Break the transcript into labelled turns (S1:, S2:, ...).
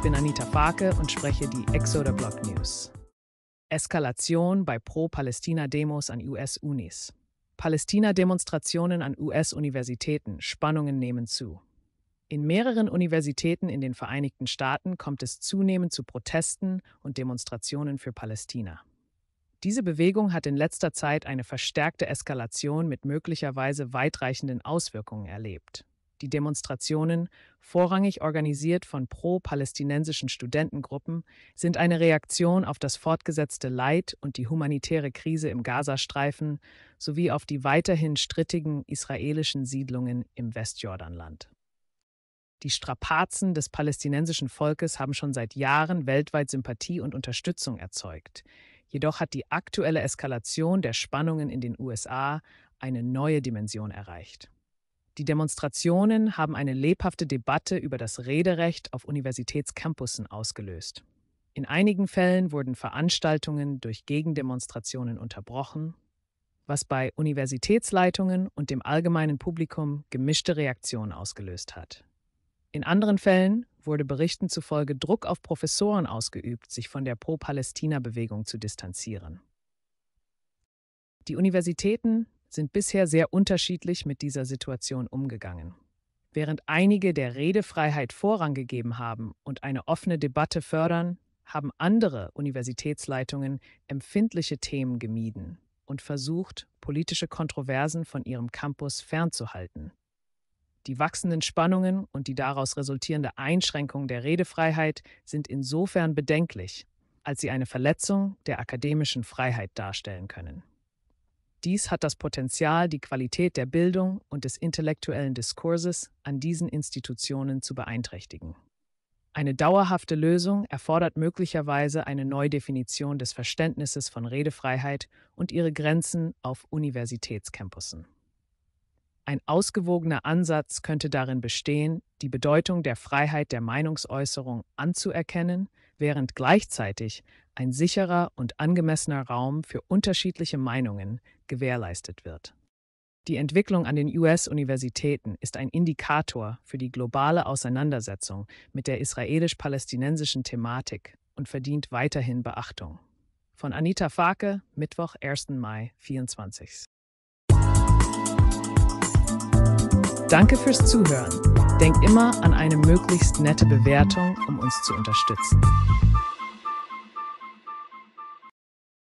S1: Ich bin Anita Farke und spreche die Exoder Block News. Eskalation bei Pro-Palästina-Demos an US-Unis. Palästina-Demonstrationen an US-Universitäten, Spannungen nehmen zu. In mehreren Universitäten in den Vereinigten Staaten kommt es zunehmend zu Protesten und Demonstrationen für Palästina. Diese Bewegung hat in letzter Zeit eine verstärkte Eskalation mit möglicherweise weitreichenden Auswirkungen erlebt die Demonstrationen, vorrangig organisiert von pro-palästinensischen Studentengruppen, sind eine Reaktion auf das fortgesetzte Leid und die humanitäre Krise im Gazastreifen sowie auf die weiterhin strittigen israelischen Siedlungen im Westjordanland. Die Strapazen des palästinensischen Volkes haben schon seit Jahren weltweit Sympathie und Unterstützung erzeugt. Jedoch hat die aktuelle Eskalation der Spannungen in den USA eine neue Dimension erreicht. Die Demonstrationen haben eine lebhafte Debatte über das Rederecht auf Universitätscampussen ausgelöst. In einigen Fällen wurden Veranstaltungen durch Gegendemonstrationen unterbrochen, was bei Universitätsleitungen und dem allgemeinen Publikum gemischte Reaktionen ausgelöst hat. In anderen Fällen wurde Berichten zufolge Druck auf Professoren ausgeübt, sich von der Pro-Palästina-Bewegung zu distanzieren. Die Universitäten sind bisher sehr unterschiedlich mit dieser Situation umgegangen. Während einige der Redefreiheit Vorrang gegeben haben und eine offene Debatte fördern, haben andere Universitätsleitungen empfindliche Themen gemieden und versucht, politische Kontroversen von ihrem Campus fernzuhalten. Die wachsenden Spannungen und die daraus resultierende Einschränkung der Redefreiheit sind insofern bedenklich, als sie eine Verletzung der akademischen Freiheit darstellen können. Dies hat das Potenzial, die Qualität der Bildung und des intellektuellen Diskurses an diesen Institutionen zu beeinträchtigen. Eine dauerhafte Lösung erfordert möglicherweise eine Neudefinition des Verständnisses von Redefreiheit und ihre Grenzen auf Universitätscampussen. Ein ausgewogener Ansatz könnte darin bestehen, die Bedeutung der Freiheit der Meinungsäußerung anzuerkennen, während gleichzeitig ein sicherer und angemessener Raum für unterschiedliche Meinungen gewährleistet wird. Die Entwicklung an den US-Universitäten ist ein Indikator für die globale Auseinandersetzung mit der israelisch-palästinensischen Thematik und verdient weiterhin Beachtung. Von Anita Farke, Mittwoch, 1. Mai 24. Danke fürs Zuhören. Denk immer an eine möglichst nette Bewertung, um uns zu unterstützen.